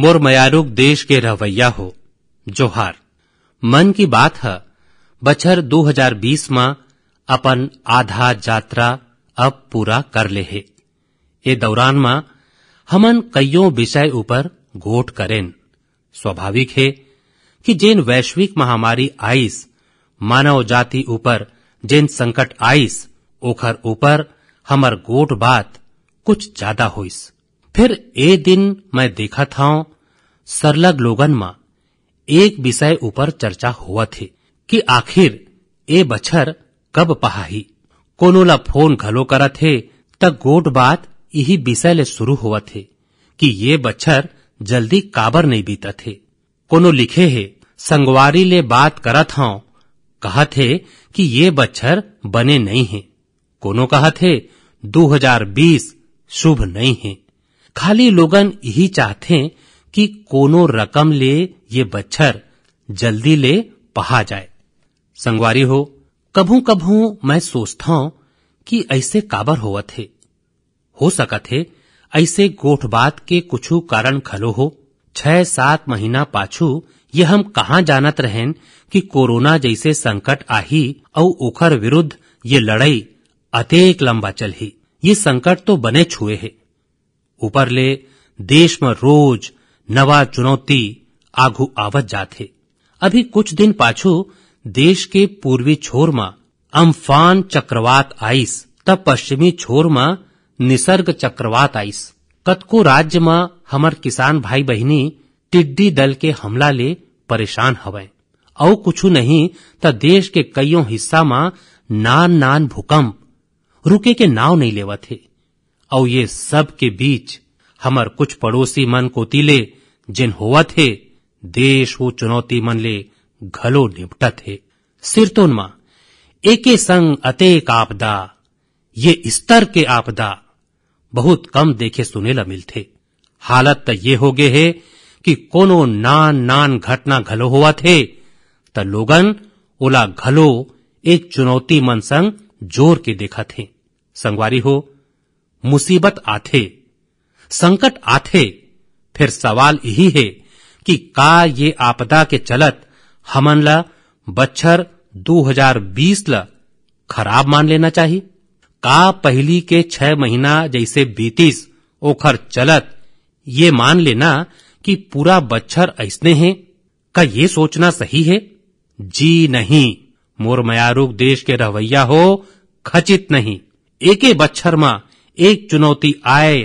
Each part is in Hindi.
मोर मयारुक देश के रवैया हो जोहार मन की बात है बछर 2020 मा अपन आधा यात्रा अब पूरा कर ले है ए दौरान मा हमन कईयों विषय ऊपर गोट करें स्वाभाविक है कि जेन वैश्विक महामारी आईस मानव जाति ऊपर जेन संकट आईस ओखर ऊपर हमर गोट बात कुछ ज्यादा होइस फिर ए એ દિન મેં દેખા થાઉં સરલગ एक विषय ऊपर चर्चा हुआ थे કે आखिर એ બછર कब પહાહી કોનોલા फोन घलो करा थे तब गोट बात यही विषय ले शुरू हुआ थे कि ये बच्छर जल्दी काबर नहीं बीता थे कोनो लिखे है संगवारी ले बात करा था कहा थे कि ये बच्छर बने नहीं है कोनो कहा थे 2020 शुभ नहीं है खाली लोगन यही चाहते कि कोनो रकम ले ये बच्छर जल्दी ले पहा जाए संगवारी हो कभू कभू मैं सोचता हूं कि ऐसे काबर होवत थे हो सकत थे ऐसे बात के कुछ कारण खलो हो छह सात महीना पाछू ये हम कहा जानत रहें कि कोरोना जैसे संकट आही और ओखर विरुद्ध ये लड़ाई अतेक लंबा चल ही ये संकट तो बने छुए है उपरले देश में रोज नवा चुनौती आगू आवत जाते अभी कुछ दिन पाछू देश के पूर्वी छोर में अम्फान चक्रवात आइस तब पश्चिमी छोर में निसर्ग चक्रवात आइस कतको राज्य में हमार किसान भाई बहनी टिड्डी दल के हमला ले परेशान हवे अउ कुछ नहीं तो देश के कईयों हिस्सा में नान नान भूकंप रुके के नाव नहीं लेवा थे और ये सब के बीच हमार कुछ पड़ोसी मन कोतीले जिन हुआ थे देश वो चुनौती मन ले घलो निपटा थे सिरतोन माँ एके संग अतेक आपदा ये स्तर के आपदा बहुत कम देखे सुने ल थे हालत तो ये हो गए है कि कोनो नान नान घटना घलो हुआ थे त लोगन ओला घलो एक चुनौती मन संग जोर के देखा थे संगवारी हो मुसीबत आथे संकट आथे फिर सवाल यही है कि का ये आपदा के चलत हमन ल बच्छर 2020 ल खराब मान लेना चाहिए का पहली के छह महीना जैसे बीतीस ओखर चलत ये मान लेना कि पूरा बच्छर ऐसने है का ये सोचना सही है जी नहीं मोर मयारूक देश के रवैया हो खचित नहीं एके बच्छर मा एक चुनौती आए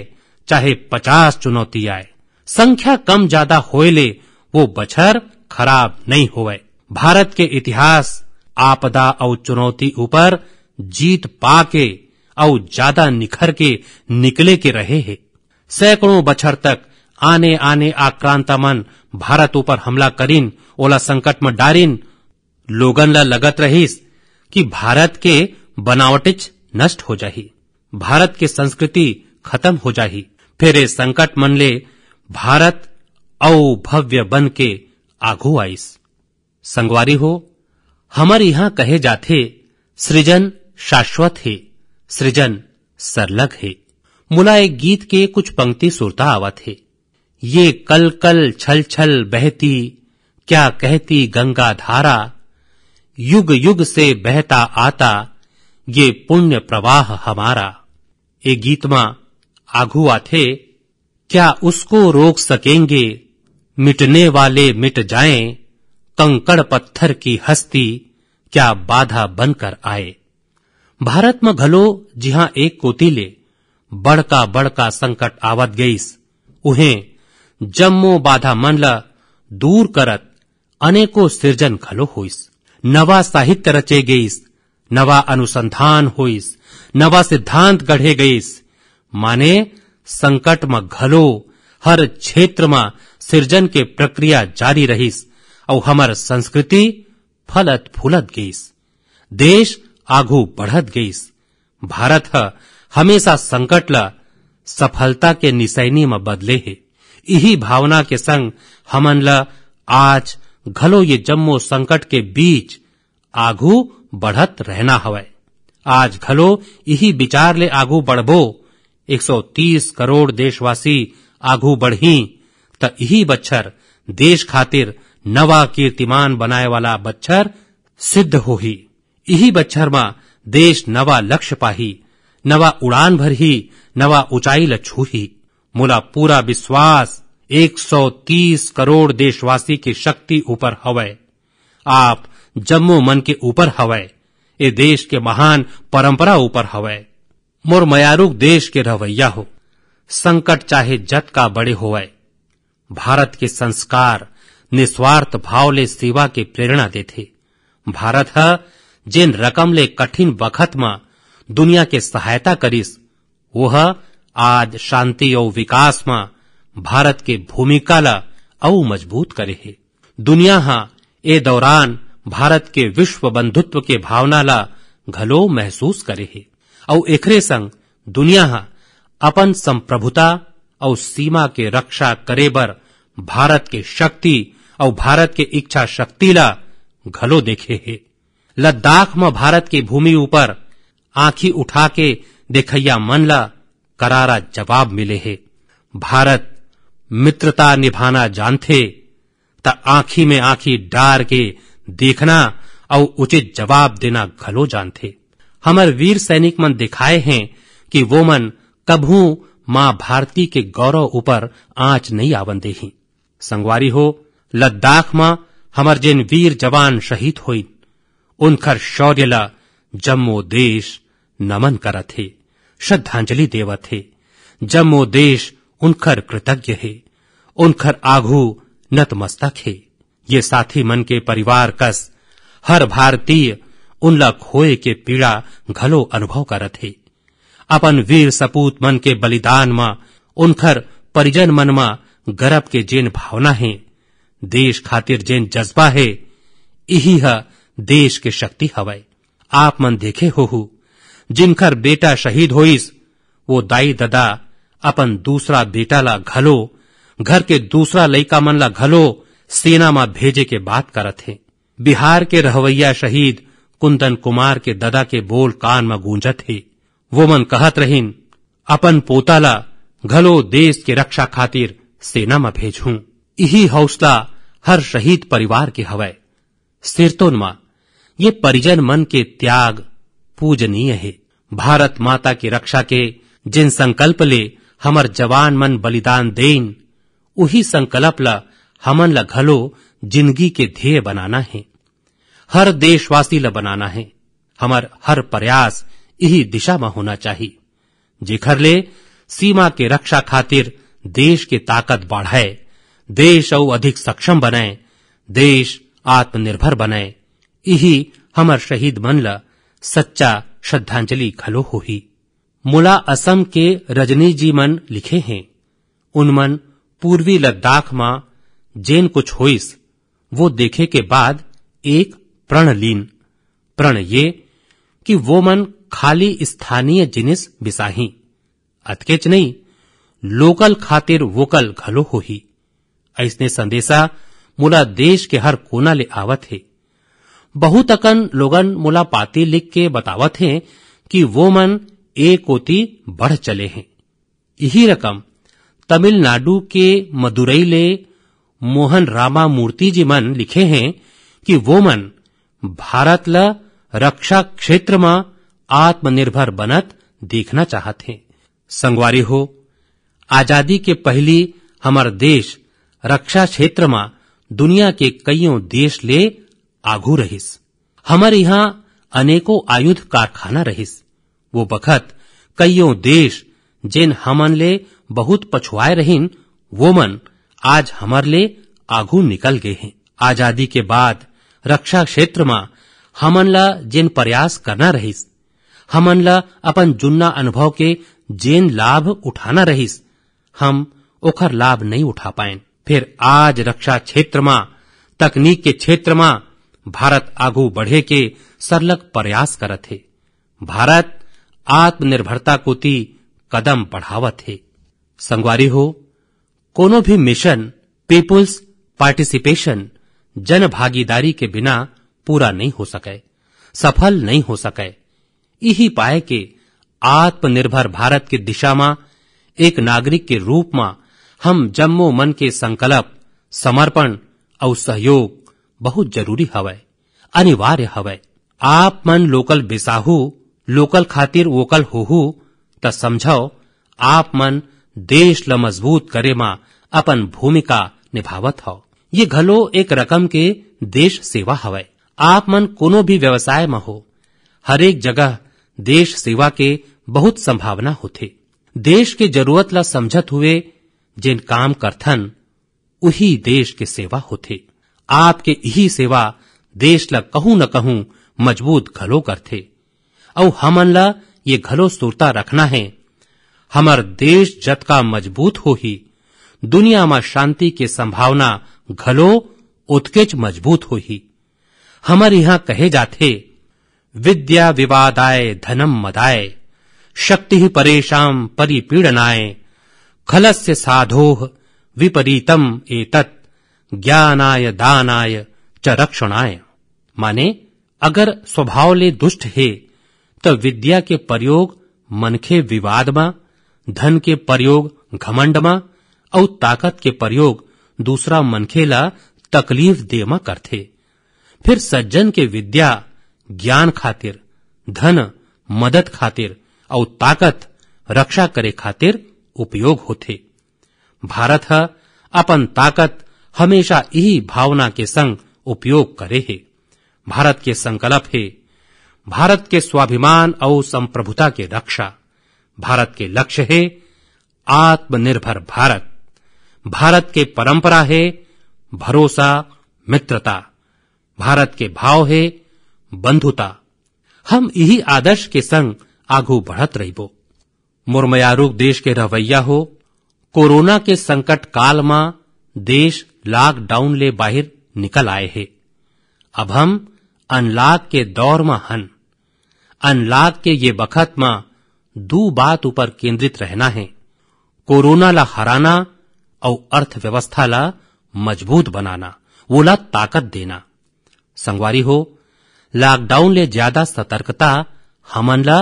चाहे पचास चुनौती आए संख्या कम ज्यादा हो ले वो बछर खराब नहीं हो भारत के इतिहास आपदा और चुनौती ऊपर जीत पाके और ज्यादा निखर के निकले के रहे है सैकड़ों बछर तक आने आने आक्रांता मन भारत ऊपर हमला करीन ओला संकट में डारिन लोगन ला लगत रहीस कि भारत के बनावटिच नष्ट हो जाही भारत के संस्कृति खत्म हो जाही फिर संकट मन ले भारत औ भव्य बन के आघू आईस संगवारी हो हमर यहाँ कहे जाते सृजन शाश्वत है सृजन सरलग है मुला एक गीत के कुछ पंक्ति सुरता आवत है ये कल कल छल छल बहती क्या कहती गंगा धारा युग युग से बहता आता ये पुण्य प्रवाह हमारा એ ગીતમાં આઘુઆ थे क्या उसको रोक सकेंगे मिटने वाले मिट जाएं कंकड़ पत्थर की हस्ती क्या बाधा बनकर आए भारत में घलो जिहा एक कोतीले बड़का बड़का संकट आवत गईस उहें जम्मो बाधा मन दूर करत अनेको सृजन घलो होइस नवा साहित्य रचे गईस नवा अनुसंधान होइस नवा सिद्धांत गढ़े गईस माने संकट में घलो हर क्षेत्र में सृजन के प्रक्रिया जारी रहीस और हमार संस्कृति फलत फूलत गईस देश आगू बढ़त गईस भारत ह हमेशा संकट ला सफलता के निशैनी में बदले है यही भावना के संग हमन ला आज घलो ये जम्मो संकट के बीच आगू बढ़त रहना हवय आज घलो यही विचार ले आगू बढ़बो 130 करोड़ देशवासी आगू बढ़ी त यही बच्छर देश खातिर नवा कीर्तिमान बनाए वाला बच्छर सिद्ध हो ही यही बच्छर मा देश नवा लक्ष्य पाही नवा उड़ान भर ही नवा ऊंचाई ल ही मोला पूरा विश्वास 130 करोड़ देशवासी की शक्ति ऊपर हवय आप जम्मू मन के ऊपर हवय ये देश के महान परंपरा ऊपर हवै मोर मयारुक देश के रवैया हो संकट चाहे जत का बड़े हो भारत के संस्कार निस्वार्थ भाव ले सेवा के प्रेरणा देते भारत ह जेन रकम ले कठिन बखत म दुनिया के सहायता करिस वह आज शांति और विकास म भारत के भूमिका ला मजबूत करे है दुनिया हा ए दौरान भारत के विश्व बंधुत्व के भावना ला घलो महसूस करे हे और एखरे संग दुनिया हा अपन संप्रभुता और सीमा के रक्षा करे बर भारत के शक्ति और भारत के इच्छा शक्ति ला घलो देखे हे लद्दाख में भारत की भूमि ऊपर आंखी उठा के देखैया मन ला करारा जवाब मिले हे भारत मित्रता निभाना जानते आंखी में आंखी डार के देखना और उचित जवाब देना घलो थे हमर वीर सैनिक मन दिखाए हैं कि वो मन कभू माँ भारती के गौरव ऊपर आंच नहीं आवन दे संगवारी हो लद्दाख मां हमर जिन वीर जवान शहीद हुई उनखर शौर्य जम्मो देश नमन करत हे श्रद्धांजलि देवत थे जम्मो देश उनखर कृतज्ञ है उनखर आघू नतमस्तक है ये साथी मन के परिवार कस हर भारतीय उनला खोए के पीड़ा घलो अनुभव कर थे अपन वीर सपूत मन के बलिदान मां उनखर परिजन मन मा गर्व के जेन भावना है देश खातिर जेन जज्बा है यही है देश के शक्ति हवाय आप मन देखे होहू जिनखर बेटा शहीद होइस वो दाई ददा अपन दूसरा बेटा ला घलो घर के दूसरा लइका मन ला घलो सेना में भेजे के बात करत हे बिहार के रहवैया शहीद कुंदन कुमार के ददा के बोल कान में गूंजत हे वो मन कहत रहिन अपन पोताला घलो देश के रक्षा खातिर सेना में भेजू यही हौसला हर शहीद परिवार के हवय सिरतोन मां ये परिजन मन के त्याग पूजनीय है भारत माता की रक्षा के जिन संकल्प ले हमर जवान मन बलिदान देन उही संकल्प ला हमन ल घलो जिंदगी के ध्येय बनाना है हर देशवासी ल बनाना है हमर हर प्रयास यही दिशा में होना चाहिए जेखर ले सीमा के रक्षा खातिर देश के ताकत बढ़ाए देश और अधिक सक्षम बनाए देश आत्मनिर्भर बनाए यही हमर शहीद मन ल सच्चा श्रद्धांजलि घलो हो ही मुला असम के रजनी जी मन लिखे हैं उनमन पूर्वी लद्दाख में जेन कुछ होइस वो देखे के बाद एक प्रण लीन प्रण ये कि वो मन खाली स्थानीय जिनिस बिसाही अतकेच नहीं लोकल खातिर वोकल घलो हो ही ऐसने संदेशा मुला देश के हर कोना ले आवत है बहुत अकन लोगन मुला पाती लिख के बतावत है कि वो मन एक कोती बढ़ चले हैं यही रकम तमिलनाडु के मदुरई ले मोहन रामा मूर्ति जी मन लिखे हैं कि वो मन भारत ल रक्षा क्षेत्र में आत्मनिर्भर बनत देखना चाहते हैं संगवारी हो आजादी के पहली हमार देश रक्षा क्षेत्र में दुनिया के कईयों देश ले आगू रहिस हमार यहाँ अनेकों आयुध कारखाना रहिस वो बखत कईयों देश जिन हमन ले बहुत पछुआए रहिन वो मन आज हमर ले आगू निकल गए हैं आजादी के बाद रक्षा क्षेत्र में हमन ला जेन प्रयास करना रहीस हमन ला अपन जुन्ना अनुभव के जेन लाभ उठाना रहीस हम ओखर लाभ नहीं उठा पाए फिर आज रक्षा क्षेत्र में तकनीक के क्षेत्र में भारत आगू बढ़े के सरलक प्रयास करत है भारत आत्मनिर्भरता कोती कदम बढ़ावत है संगवारी हो कोनो भी मिशन पीपुल्स पार्टिसिपेशन जन भागीदारी के बिना पूरा नहीं हो सके सफल नहीं हो सके यही पाए के आत्मनिर्भर भारत की दिशा में एक नागरिक के रूप में हम जम्मो मन के संकल्प समर्पण और सहयोग बहुत जरूरी हवे अनिवार्य हवे आप मन लोकल बिसाहू लोकल खातिर वोकल होहू त समझाओ आप मन देश ल मजबूत करे मा अपन भूमिका निभावत हो ये घलो एक रकम के देश सेवा हवे आप मन कोनो भी व्यवसाय में हो एक जगह देश सेवा के बहुत संभावना होते देश के जरूरत ला समझत हुए जिन काम करथन उही देश के सेवा होते आपके यही सेवा देश ला कहूं न कहूं मजबूत घलो करते और हमन ला ये घलो सुरता रखना है हमर देश जतका मजबूत हो ही दुनिया में शांति के संभावना घलो उतकेच मजबूत हो ही हमर यहाँ कहे जाते विद्या विवादाय धनम मदाय शक्ति ही परेशान परिपीड़नाए खलस्य साधोह विपरीतम एतत् ज्ञानाय दानाय च रक्षणाय माने अगर स्वभाव ले दुष्ट है तो विद्या के प्रयोग मनखे विवाद में धन के प्रयोग घमंड और ताकत के प्रयोग दूसरा मनखे ला तकलीफ दे म करथे फिर सज्जन के विद्या ज्ञान खातिर धन मदद खातिर और ताकत रक्षा करे खातिर उपयोग होते भारत ह अपन ताकत हमेशा यही भावना के संग उपयोग करे है भारत के संकल्प है भारत के स्वाभिमान और संप्रभुता के रक्षा भारत के लक्ष्य है आत्मनिर्भर भारत भारत के परंपरा है भरोसा मित्रता भारत के भाव है बंधुता हम यही आदर्श के संग आगू बढ़त रहिबो मुरमयारूक देश के रवैया हो कोरोना के संकट काल में देश लॉकडाउन ले बाहर निकल आए है अब हम अनलॉक के दौर में हन अनलॉक के ये बखत में दो बात ऊपर केंद्रित रहना है कोरोना ला हराना और अर्थव्यवस्था ला मजबूत बनाना वो ला ताकत देना संगवारी हो लॉकडाउन ले ज्यादा सतर्कता हमन ला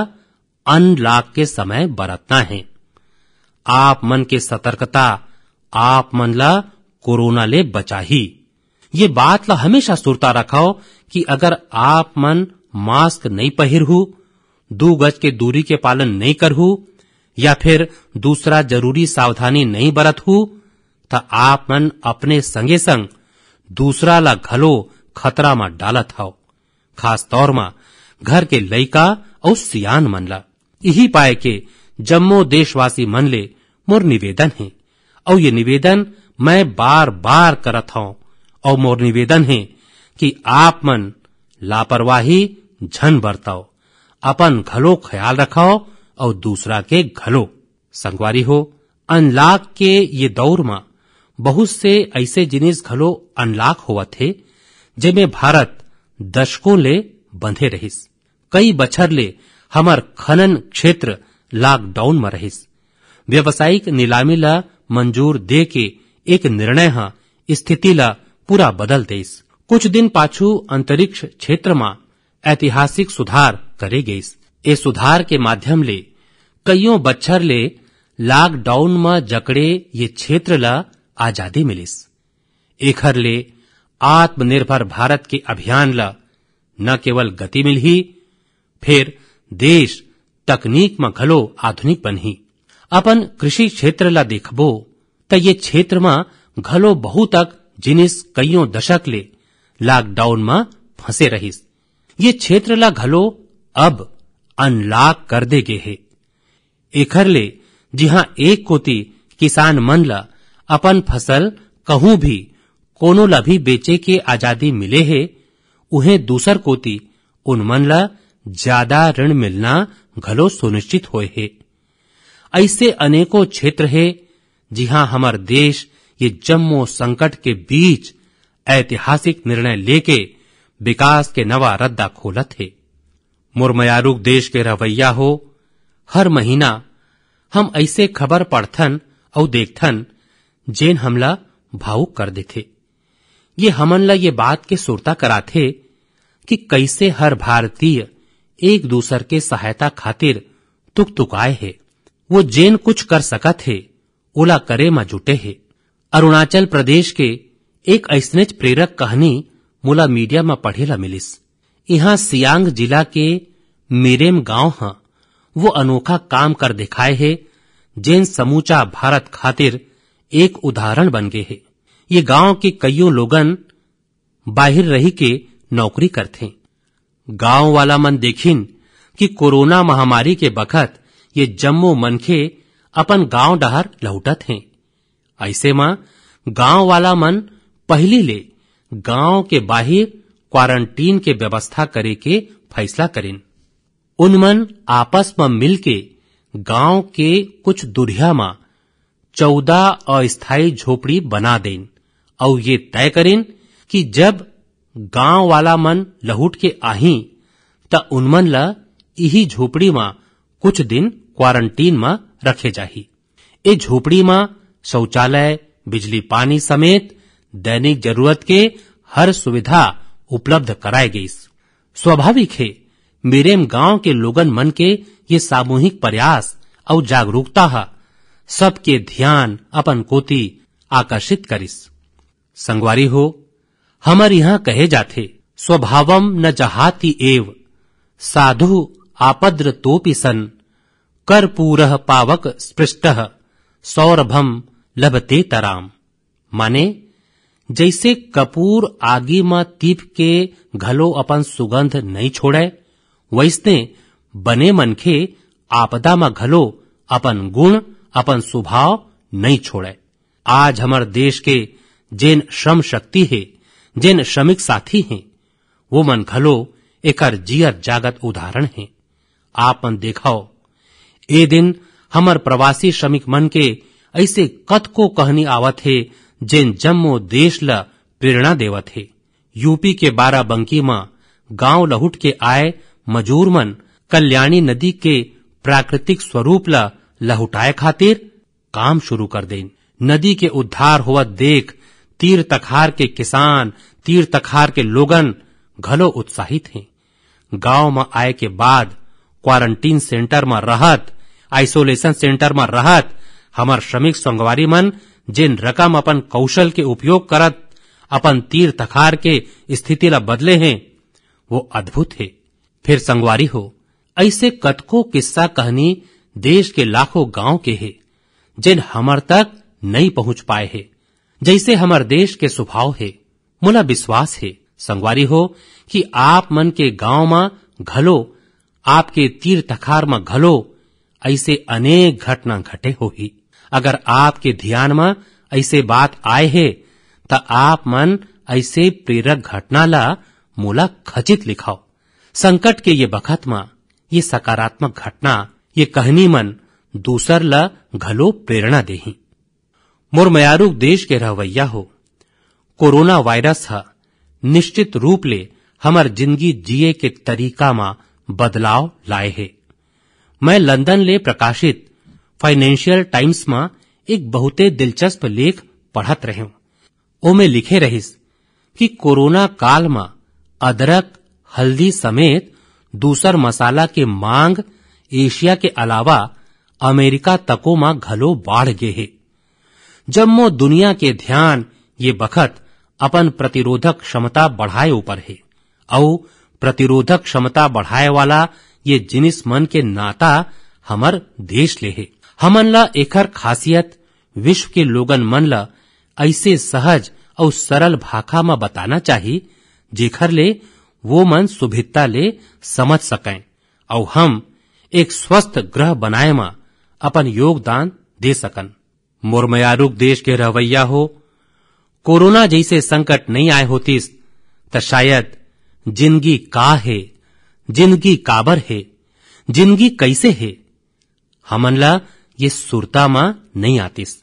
अनलॉक के समय बरतना है आप मन के सतर्कता आप मन ला कोरोना ले बचाही ये बात ला हमेशा सुरता रखाओ कि अगर आप मन मास्क नहीं पहिर हूं दो गज के दूरी के पालन नहीं करहु या फिर दूसरा जरूरी सावधानी नहीं बरतहु तो आप मन अपने संगे संग दूसरा ला घलो खतरा में डालत हो खास तौर में घर के लइका और सियान मन ला यही पाए के जम्मो देशवासी मन ले मोर निवेदन है और ये निवेदन मैं बार बार करत हूं और मोर निवेदन है कि आप मन लापरवाही झन बरताओ अपन घलो ख्याल रखो और दूसरा के घलो संगवारी हो अनलॉक के ये दौर में बहुत से ऐसे जिनिस घलो अनलॉक हुआ थे जेमे भारत दशकों ले बंधे रहिस कई बछर ले हमार खनन क्षेत्र लॉकडाउन में रहिस व्यावसायिक नीलामी ला मंजूर दे के एक निर्णय हा स्थिति ला पूरा बदल देस कुछ दिन पाछू अंतरिक्ष क्षेत्र में ऐतिहासिक सुधार गईस ए सुधार के माध्यम ले कईयो बच्छर ले लॉकडाउन में जकड़े ये क्षेत्र ल आजादी मिलिस एखर ले आत्मनिर्भर भारत के अभियान ल न केवल गति मिलही फिर देश तकनीक में घलो आधुनिक बनही अपन कृषि क्षेत्र ल देखबो त ये क्षेत्र में घलो बहुत तक जिनिस कईयों दशक ले लॉकडाउन में फंसे रहिस ये क्षेत्र ल घलो अब अनलॉक कर देगे हे एखर ले जिहां एक कोती किसान मन ल अपन फसल कहूं भी कोनो ला भी बेचे के आजादी मिले हे उन्हें दूसर कोती उन मन ल ज्यादा ऋण मिलना घलो सुनिश्चित होए हे ऐसे अनेकों क्षेत्र है जिहां हमार देश ये जम्मो संकट के बीच ऐतिहासिक निर्णय लेके विकास के नवा रद्दा खोलत है मुरमयारुक देश के रवैया हो हर महीना हम ऐसे खबर पढ़थन और देखथन जेन हमला भावुक कर देथे ये हमन ला ये बात के सुरता कराथे कि कैसे हर भारतीय एक दूसर के सहायता खातिर तुक आए है वो जेन कुछ कर सका थे ओला करे म जुटे है अरुणाचल प्रदेश के एक ऐसनेच प्रेरक कहानी मुला मीडिया में पढ़े ला मिलिस यहाँ सियांग जिला के मेरेम गांव है वो अनोखा काम कर दिखाए है जैन समूचा भारत खातिर एक उदाहरण बन गए है ये गांव के कईयों लोगन बाहर रही के नौकरी करते गांव वाला मन देखिन कि कोरोना महामारी के बखत ये जम्मो मनखे अपन गांव डहर लौटत हैं ऐसे मां गांव वाला मन पहली ले गांव के बाहर क्वारंटीन के व्यवस्था करे के फैसला करें उनमन आपस में मिलके गांव के कुछ दुरिया में चौदह अस्थायी झोपड़ी बना देन और ये तय करें कि जब गांव वाला मन लहूट के आही त उनमन ल इही झोपड़ी में कुछ दिन क्वारंटीन में रखे जाही ए झोपड़ी में शौचालय बिजली पानी समेत दैनिक जरूरत के हर सुविधा उपलब्ध कराए गई स्वाभाविक है मेरेम गांव के लोगन मन के ये सामूहिक प्रयास और जागरूकता है सबके ध्यान अपन कोती आकर्षित करिस संगवारी हो हमर यहाँ कहे जाते स्वभावम न जहाती एव साधु आपद्र तोपी सन कर पूरह पावक स्पृष्ट सौरभम लभते तराम माने जैसे कपूर आगी में तीप के घलो अपन सुगंध नहीं छोड़े वैसने बने मनखे आपदा में घलो अपन गुण अपन स्वभाव नहीं छोड़े आज हमारे देश के जेन श्रम शक्ति है जेन श्रमिक साथी हैं वो मन घलो एकर जियर जागत उदाहरण है आप मन देखाओ ए दिन हमर प्रवासी श्रमिक मन के ऐसे कत को कहनी आवत है जिन जम्मो देश ल प्रेरणा देवत है यूपी के बाराबंकी माँ गांव लहुट के आए मजूर मन कल्याणी नदी के प्राकृतिक स्वरूप ल लहुटाए खातिर काम शुरू कर देन नदी के उद्धार हुआ देख तीर तखार के किसान तीर तखार के लोगन घलो उत्साहित हैं गांव में आए के बाद क्वारंटीन सेंटर में रहत आइसोलेशन सेंटर में रहत हमार श्रमिक संगवारी मन जिन रकम अपन कौशल के उपयोग करत अपन तीर तखार के स्थिति ला बदले हैं वो अद्भुत है फिर संगवारी हो ऐसे कतको किस्सा कहनी देश के लाखों गांव के है जिन हमर तक नहीं पहुंच पाए है जैसे हमर देश के स्वभाव है मुला विश्वास है संगवारी हो कि आप मन के गांव में घलो आपके तीर तखार में घलो ऐसे अनेक घटना घटे होगी अगर आपके ध्यान में ऐसे बात आए है तो आप मन ऐसे प्रेरक घटना ला मोला खचित लिखाओ संकट के ये बखत मा ये सकारात्मक घटना ये कहनी मन दूसर ला घलो प्रेरणा देही मोर मयारूक देश के रहवैया हो कोरोना वायरस ह निश्चित रूप ले हमार जिंदगी जिए के तरीका मा बदलाव लाए है मैं लंदन ले प्रकाशित फाइनेंशियल टाइम्स ફાઇનાન્શિયલ ટાઇમ્સમાં दिलचस्प लेख पढ़त रहे ओ રહ્યો लिखे रहीस कि कोरोना काल मा अदरक हल्दी समेत दूसर मसाला के मांग एशिया के अलावा अमेरिका तकों में घलो बाढ़ गए है जब मो दुनिया के ध्यान ये बखत अपन प्रतिरोधक क्षमता बढ़ाए ऊपर है औ प्रतिरोधक क्षमता बढ़ाए वाला ये जिनिस मन के नाता हमर देश ले है हमन ला एकर खासियत विश्व के लोगन मन ला ऐसे सहज और सरल भाखा में बताना चाहिए जेखर ले वो मन सुभिता ले समझ सकें और हम एक स्वस्थ ग्रह बनाए मा अपन योगदान दे सकन मुरमयारूक देश के रवैया हो कोरोना जैसे संकट नहीं आए होती तो शायद जिंदगी का है जिंदगी काबर है जिंदगी कैसे है हमनला ये सुरता में नहीं आतीस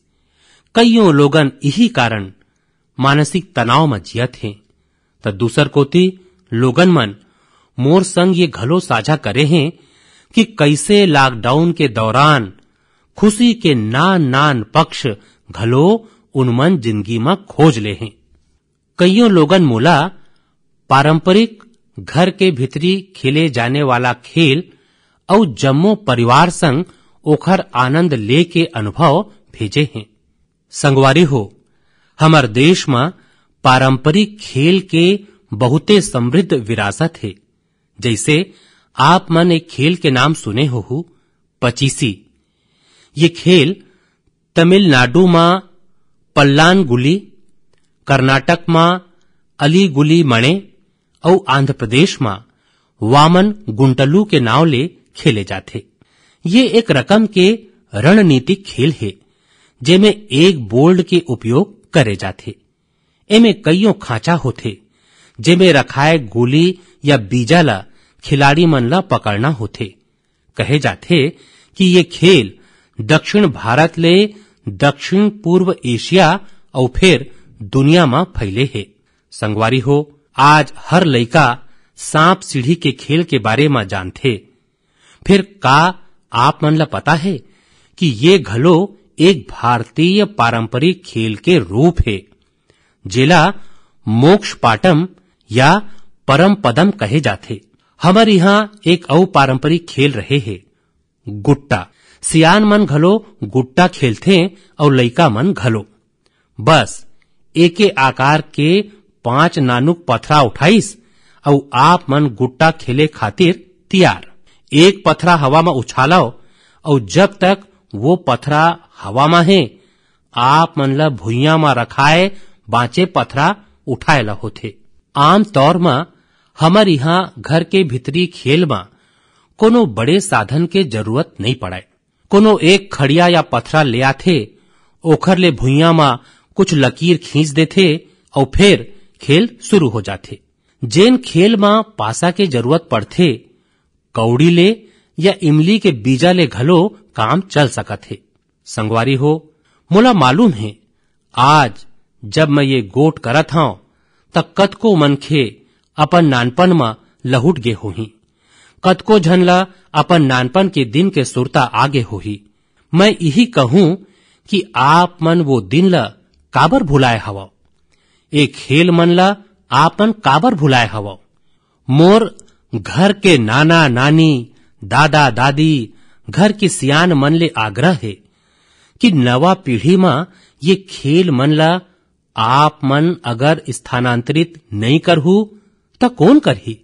कईयों लोगन यही कारण मानसिक तनाव में जियत हैं त दूसर कोती लोगन मन मोर संग ये घलो साझा करे हैं कि कैसे लॉकडाउन के दौरान खुशी के नान नान पक्ष घलो उनमन जिंदगी में खोज ले हैं कईयों लोगन मोला पारंपरिक घर के भीतरी खेले जाने वाला खेल और जम्मो परिवार संग ओखर आनंद ले के अनुभव भेजे हैं संगवारी हो हमार देश में पारंपरिक खेल के बहुते समृद्ध विरासत है जैसे आप मन एक खेल के नाम सुने हो पचीसी ये खेल तमिलनाडु में पल्लान गुली कर्नाटक में अली गुली मणे और आंध्र प्रदेश में वामन गुंटलू के नाव ले खेले जाते ये एक रकम के रणनीतिक खेल है जेमे एक बोल्ड के उपयोग करे जाते एमे कईयों खांचा होते जेमे रखाए गोली या बीजा ला खिलाड़ी मन ला पकड़ना होते कहे जाते कि ये खेल दक्षिण भारत ले दक्षिण पूर्व एशिया और फिर दुनिया में फैले है संगवारी हो आज हर लड़का सांप सीढ़ी के खेल के बारे में जानते फिर का आप मनला पता है कि ये घलो एक भारतीय पारंपरिक खेल के रूप है जिला मोक्ष पाटम या परम पदम कहे जाते हमारे यहाँ एक अउ पारंपरिक खेल रहे है गुट्टा सियान मन घलो गुट्टा खेलते और लैका मन घलो बस एक आकार के पांच नानुक पथरा उठाईस और आप मन गुट्टा खेले खातिर तैयार एक पथरा हवा में उछालाओ और जब तक वो पथरा हवा में है आप मन भूइया में रखाए बांचे पथरा उठाए ला थे आम तौर में हमार यहाँ घर के भीतरी खेल में कोनो बड़े साधन के जरूरत नहीं पड़े कोनो एक खड़िया या पथरा ले आते ओखर ले भूइया में कुछ लकीर खींच देते और फिर खेल शुरू हो जाते जेन खेल में पासा के जरूरत पड़ते कौड़ी ले या इमली के बीजा ले घलो काम चल सकत हे संगवारी हो मोला मालूम है आज जब मैं ये गोट करत हव त कतको मनखे अपन नानपन म लहुट गे हो कतको झनला अपन नानपन के दिन के सुरता आगे होही मैं यही कहूं कि आप मन वो दिन ला काबर भुलाए हव ए खेल मन ला आप मन काबर भुलाए हव मोर घर के नाना नानी दादा दादी घर की सियान मन ले आग्रह है कि नवा पीढ़ी में ये खेल मनला आप मन अगर स्थानांतरित नहीं करहू तो कौन करही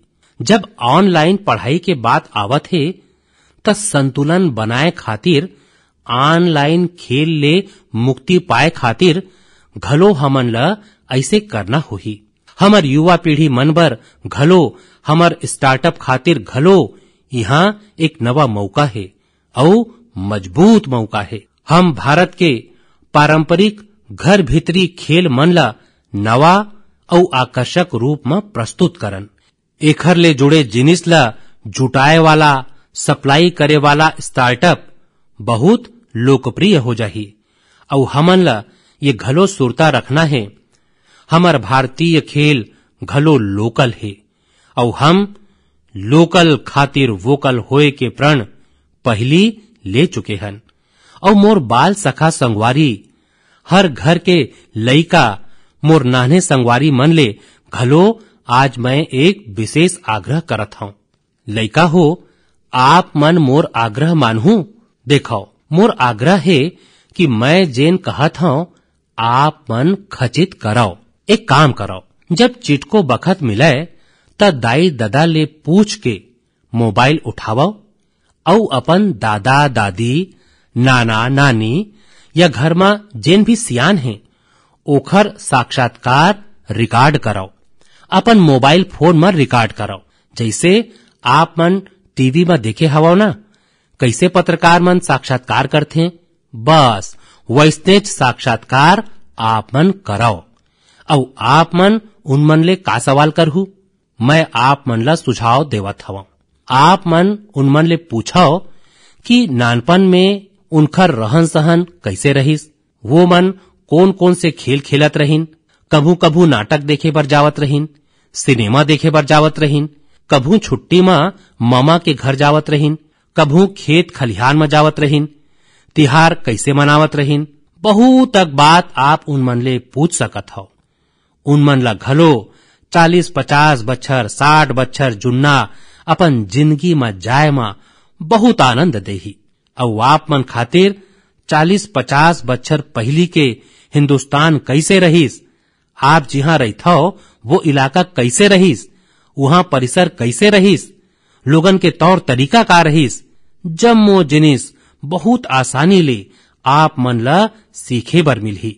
जब ऑनलाइन पढ़ाई के बात आवत है तो संतुलन बनाए खातिर ऑनलाइन खेल ले मुक्ति पाए खातिर घलो हमन ला ऐसे करना होही हमर युवा पीढ़ी मन बर घलो हमर स्टार्टअप खातिर घलो यहाँ एक नवा मौका है और मजबूत मौका है हम भारत के पारंपरिक घर भीतरी खेल मन ला नवा और आकर्षक रूप में प्रस्तुत करन एखर ले जुड़े जिनिस ला जुटाए वाला सप्लाई करे वाला स्टार्टअप बहुत लोकप्रिय हो जाही और हमन ला ये घलो सुरता रखना है हमर भारतीय खेल घलो लोकल है अउ हम लोकल खातिर वोकल होए के प्रण पहली ले चुके हन और मोर बाल सखा संगवारी हर घर के लयिका मोर नाहने संगवारी मन ले घलो आज मैं एक विशेष आग्रह करत हूँ लयिका हो आप मन मोर आग्रह मानू देखो मोर आग्रह है कि मैं जेन कहत हूँ आप मन खचित कराओ एक काम कराओ जब चिटको बखत मिले दाई ददा ले पूछ के मोबाइल उठावो औ अपन दादा दादी नाना नानी या घर में जेन भी सियान है ओखर साक्षात्कार रिकॉर्ड कराओ अपन मोबाइल फोन में रिकॉर्ड करो जैसे आप मन टीवी में देखे हवा ना कैसे पत्रकार मन साक्षात्कार करते बस वैसने साक्षात्कार आप मन कराओ औ आप मन उन मन ले का सवाल करहू मैं आप मन ला सुझाव देवत हवा आप मन उन मन ले पूछाओ कि नानपन में उनखर रहन सहन कैसे रहिस वो मन कौन कौन से खेल खेलत रहिन कभू कभू नाटक देखे पर जावत रहिन सिनेमा देखे पर जावत रहिन कभू छुट्टी मा मामा के घर जावत रहिन कभू खेत खलिहान में जावत रहिन तिहार कैसे मनावत रहिन बहुत तक बात आप उन मन ले पूछ सकत हो उन मन ला घलो चालीस पचास बच्छर साठ बच्छर जुन्ना अपन जिंदगी में जाय में बहुत आनंद देही अब आप मन खातिर चालीस पचास बच्छर पहली के हिंदुस्तान कैसे रहीस आप जिहाँ रही था वो इलाका कैसे रहीस वहाँ परिसर कैसे रहीस लोगन के तौर तरीका का रहीस जम्मो जिनिस बहुत आसानी ले आप मन ला सीखे बर मिलही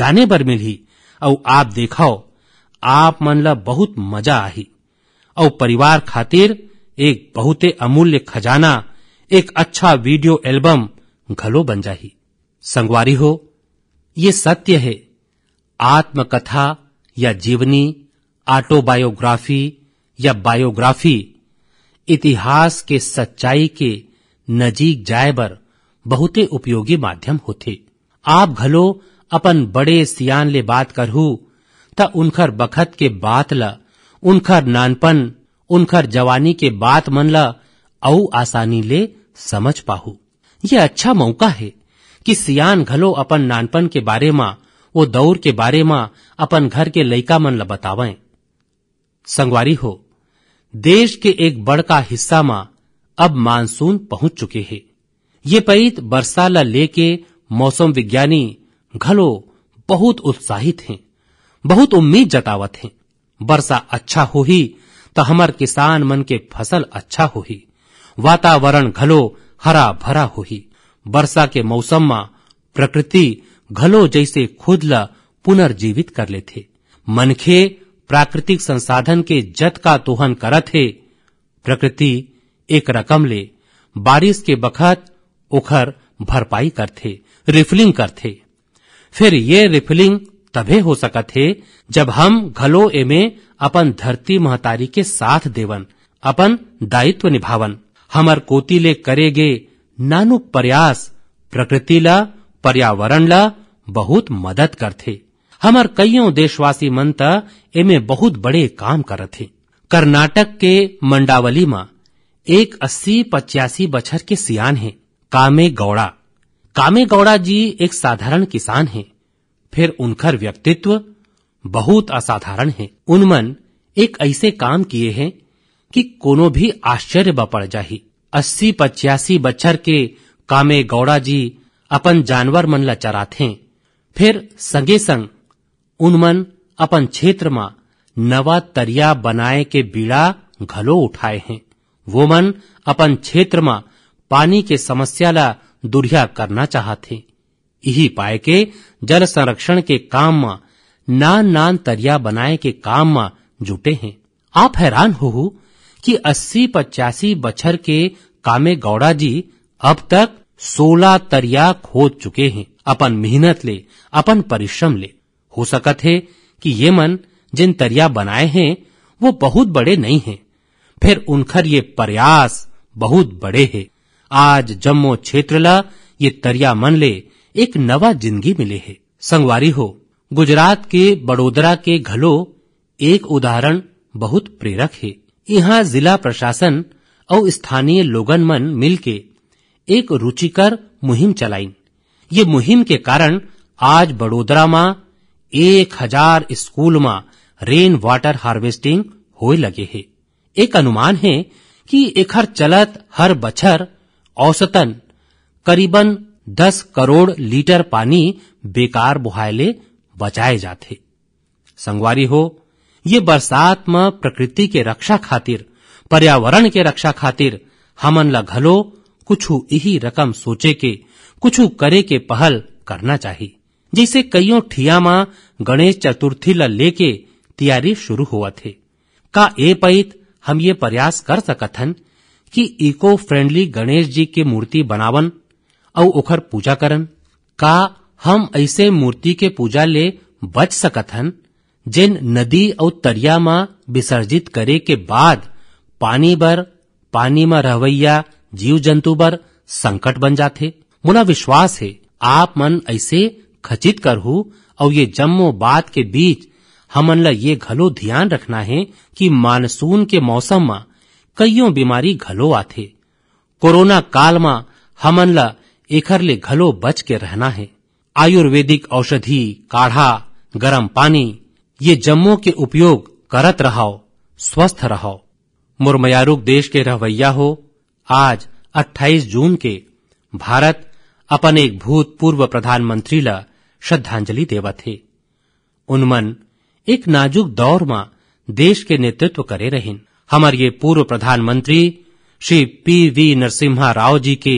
जाने बर मिलही और आप देखाओ आप मन ला बहुत मजा आही और परिवार खातिर एक बहुते अमूल्य खजाना एक अच्छा वीडियो एल्बम घलो बन जाही संगवारी हो ये सत्य है आत्मकथा या जीवनी ऑटोबायोग्राफी या बायोग्राफी इतिहास के सच्चाई के नजीक जाए बर बहुते उपयोगी माध्यम होते आप घलो अपन बड़े सियान ले बात करहू उनखर बखत के बात ल उनखर नानपन उनखर जवानी के बात मन ल औ आसानी ले समझ पाहू ये अच्छा मौका है कि सियान घलो अपन नानपन के बारे मा वो दौर के बारे मा अपन घर के लैका मन ल बतावें संगवारी हो देश के एक बड़का हिस्सा मा अब मानसून पहुंच चुके हैं ये पैत बरसा ल लेके मौसम विज्ञानी घलो बहुत उत्साहित हैं बहुत उम्मीद जतावत हैं वर्षा अच्छा हो ही तो हमार किसान मन के फसल अच्छा हो ही वातावरण घलो हरा भरा हो ही वर्षा के मौसम में प्रकृति घलो जैसे खुद ल पुनर्जीवित कर मन मनखे प्राकृतिक संसाधन के जत का दोहन करत है प्रकृति एक रकम ले बारिश के बखत ओखर भरपाई करते रिफिलिंग करते फिर ये रिफिलिंग तभे हो सकत हे जब हम घलो एमे अपन धरती महतारी के साथ देवन अपन दायित्व निभावन हमर कोती ले करे गे नानु प्रयास प्रकृति ला पर्यावरण ला बहुत मदद थे हमर कईयों देशवासी मन त एमे बहुत बड़े काम करत हे कर्नाटक के मंडावली माँ एक अस्सी पचासी बछर के सियान है कामे गौड़ा कामे गौड़ा जी एक साधारण किसान हैं फिर उनकर व्यक्तित्व बहुत असाधारण है उनमन एक ऐसे काम किए हैं कि कोनो भी आश्चर्य बपड़ पड़ अस्सी पचासी बच्छर के कामे गौड़ा जी अपन जानवर मन ल चराते फिर संगे संग उनमन अपन क्षेत्र में नवा तरिया बनाए के बीड़ा घलो उठाए हैं वो मन अपन क्षेत्र में पानी के समस्या ला दुरिया करना चाहते इही पाए के जल संरक्षण के काम मां नान नान तरिया बनाए के काम मां जुटे हैं आप हैरान हो कि अस्सी पचासी बच्छर के कामे गौड़ा जी अब तक सोलह तरिया खोद चुके हैं अपन मेहनत ले अपन परिश्रम ले हो सकत है कि ये मन जिन तरिया बनाए हैं वो बहुत बड़े नहीं हैं फिर उनखर ये प्रयास बहुत बड़े हैं आज जम्मो क्षेत्र ला ये तरिया मन ले एक नवा जिंदगी मिले है संगवारी हो गुजरात के बड़ोदरा के घलो एक उदाहरण बहुत प्रेरक है यहाँ जिला प्रशासन और स्थानीय लोगन मन मिलके एक रुचिकर मुहिम चलाई ये मुहिम के कारण आज बड़ोदरा मा एक हजार स्कूल मा रेन वाटर हार्वेस्टिंग हो लगे है एक अनुमान है कि हर चलत हर बछर औसतन करीबन दस करोड़ लीटर पानी बेकार बुहायले बचाए जाते संगवारी हो ये बरसात में प्रकृति के रक्षा खातिर पर्यावरण के रक्षा खातिर हमन ला घलो कुछ यही रकम सोचे के कुछ करे के पहल करना चाहिए जैसे कईयों ठिया माँ गणेश चतुर्थी ल लेके तैयारी शुरू हुआ थे का ए पैत हम ये प्रयास कर सकथन कि इको फ्रेंडली गणेश जी के मूर्ति बनावन और ओखर पूजा करन का हम ऐसे मूर्ति के पूजा ले बच सकत हन जिन नदी और तरिया मा विसर्जित करे के बाद पानी बर पानी मा रहवैया जीव जंतु बर संकट बन जाते मुना विश्वास है आप मन ऐसे खचित करहु और ये जम्मो बात के बीच हमन ला ये घलो ध्यान रखना है कि मानसून के मौसम मा कईयों बीमारी घलो आते कोरोना काल मा हमन ल एखर ले घलो बच के रहना है आयुर्वेदिक औषधि काढ़ा गरम पानी ये जम्मो के उपयोग करत रहो स्वस्थ रहो मुरमयारुक देश के रवैया हो आज 28 जून के भारत अपन एक भूतपूर्व प्रधानमंत्री ला श्रद्धांजलि देवा थे उनमन एक नाजुक दौर में देश के नेतृत्व करे रहिन हमारे ये पूर्व प्रधानमंत्री श्री पी वी नरसिम्हा राव जी के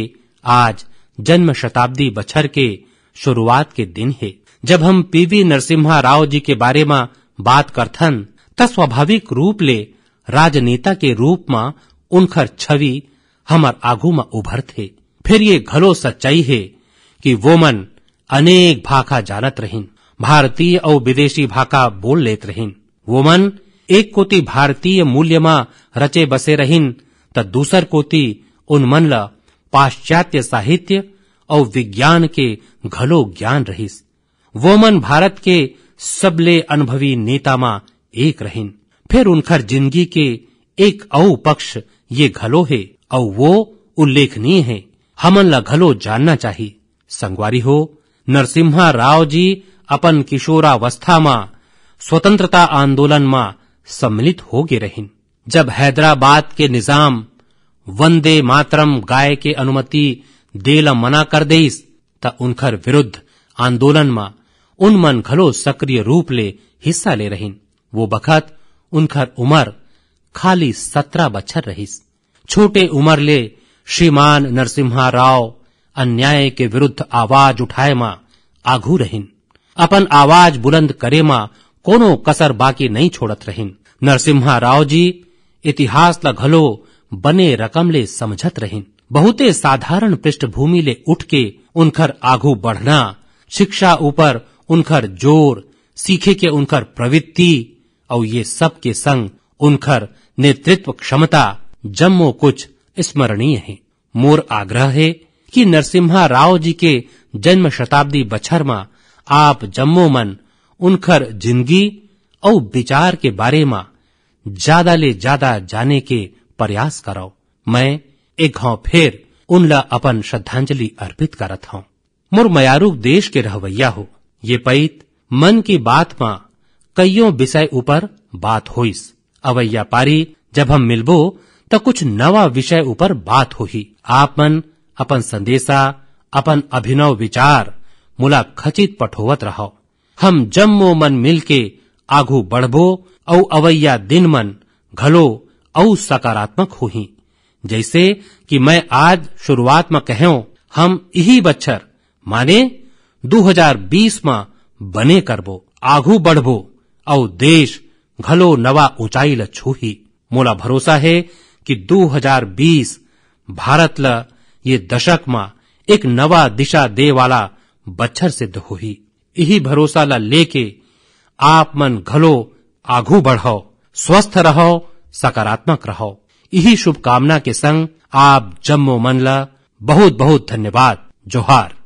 आज जन्म शताब्दी बछर के शुरुआत के दिन है जब हम पीवी नरसिम्हा राव जी के बारे में बात करथन त स्वाभाविक रूप ले राजनेता के रूप में उनखर छवि हमार आगू में उभर थे फिर ये घलो सच्चाई है कि वो मन अनेक भाखा जानत रहिन भारतीय और विदेशी भाखा बोल लेत रहिन वो मन एक कोती भारतीय मूल्य मा रचे बसे रहिन त दूसर कोती उन मन ला पाश्चात्य साहित्य और विज्ञान के घलो ज्ञान रहीस वो मन भारत के सबले अनुभवी नेता मां एक रहिन फिर उनखर जिंदगी के एक औ पक्ष ये घलो है और वो उल्लेखनीय है हमन ला घलो जानना चाहिए संगवारी हो नरसिम्हा राव जी अपन किशोरावस्था मा स्वतंत्रता आंदोलन मा सम्मिलित हो गए रहिन जब हैदराबाद के निजाम वंदे मातरम गाय के अनुमति देल मना कर देस त उनखर विरुद्ध आंदोलन मा उन मन घलो सक्रिय रूप ले हिस्सा ले रहीन वो बखत उनखर उमर खाली सत्रह बच्छर रहीस छोटे उमर ले श्रीमान नरसिम्हा राव अन्याय के विरुद्ध आवाज उठाए मा आघू रहीन अपन आवाज बुलंद करे मा कोनो कसर बाकी नहीं छोड़त रहीन नरसिम्हा राव जी इतिहास ल घलो बने रकमले समझत रहिन बहुते साधारण पृष्ठभूमि ले उठ के उनकर आगू बढ़ना शिक्षा ऊपर उनकर जोर सीखे के उनकर प्रवृत्ति और ये सब के संग उनकर नेतृत्व क्षमता जम्मो कुछ स्मरणीय है मोर आग्रह है कि नरसिम्हा राव जी के जन्म शताब्दी बच्चर मा आप जम्मो मन उनकर जिंदगी और विचार के बारे में ज्यादा ले ज्यादा जाने के प्रयास करो मैं एक घाव फिर उनला अपन श्रद्धांजलि अर्पित करत हूँ मोर मयारूप देश के रहवैया हो ये पैत मन की बात माँ कईयों विषय ऊपर बात होइस अवैया पारी जब हम मिलबो तो कुछ नवा विषय ऊपर बात हो ही आप मन अपन संदेशा अपन अभिनव विचार मुला खचित पठोवत रहो हम जम्मो मन मिलके के आगू बढ़बो और अवैया दिन मन घलो और सकारात्मक हुई जैसे कि मैं आज शुरुआत में कहो हम यही बच्चर माने 2020 मा बने करबो आगू बढ़बो और देश घलो नवा ऊंचाई ल छूही मोला भरोसा है कि 2020 भारत ल ये दशक मा एक नवा दिशा दे वाला बच्छर सिद्ध हुई यही भरोसा ला लेके आप मन घलो आगू बढ़ाओ स्वस्थ रहो सकारात्मक रहो यही शुभकामना के संग आप जम्मो मनला बहुत बहुत धन्यवाद जोहार